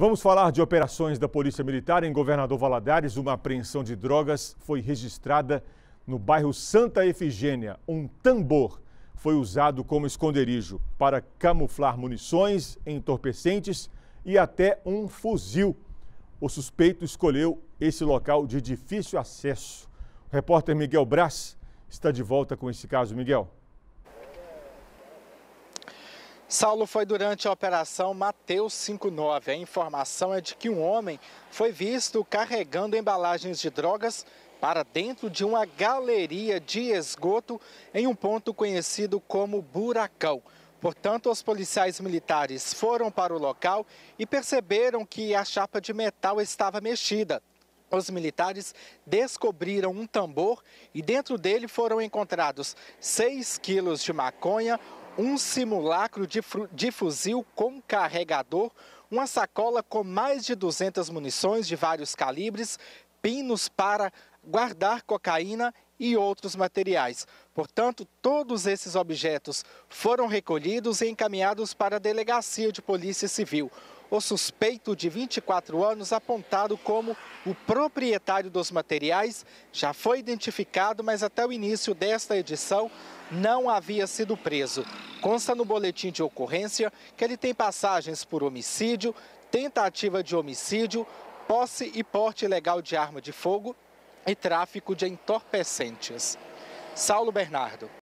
Vamos falar de operações da Polícia Militar em Governador Valadares. Uma apreensão de drogas foi registrada no bairro Santa Efigênia. Um tambor foi usado como esconderijo para camuflar munições, entorpecentes e até um fuzil. O suspeito escolheu esse local de difícil acesso. O repórter Miguel Brás está de volta com esse caso. Miguel. Saulo foi durante a operação Mateus 59. A informação é de que um homem foi visto carregando embalagens de drogas para dentro de uma galeria de esgoto em um ponto conhecido como Buracão. Portanto, os policiais militares foram para o local e perceberam que a chapa de metal estava mexida. Os militares descobriram um tambor e dentro dele foram encontrados 6 quilos de maconha, um simulacro de, de fuzil com carregador, uma sacola com mais de 200 munições de vários calibres, pinos para guardar cocaína e outros materiais. Portanto, todos esses objetos foram recolhidos e encaminhados para a delegacia de polícia civil o suspeito de 24 anos, apontado como o proprietário dos materiais, já foi identificado, mas até o início desta edição não havia sido preso. Consta no boletim de ocorrência que ele tem passagens por homicídio, tentativa de homicídio, posse e porte ilegal de arma de fogo e tráfico de entorpecentes. Saulo Bernardo.